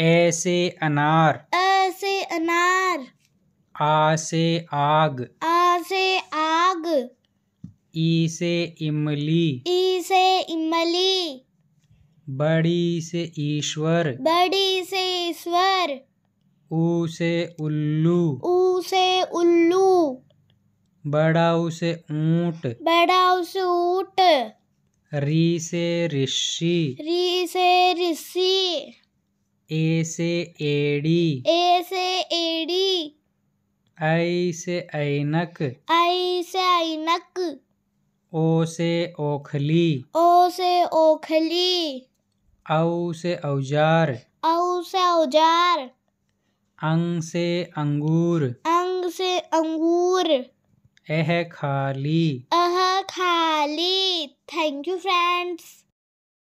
ऐसे अनार ऐसे अनार आ से आग आ से आग ई से इमली ई से इमली बड़ी से ईश्वर बड़ी से ईश्वर ऊ से उल्लू ऊ से उल्लू बड़ा उसे ऊंट बड़ा उसे ऊंट री से ऋषि री से ऋषि ए से एड़ी ए से एड़ी आई से ऐनक आई से ऐनक ओ से ओखली ओ से ओखली औ से औजार औ से औजार अंग से अंगूर अंग से अंगूर अह खाली अह खाली थैंक यू फ्रेंड्स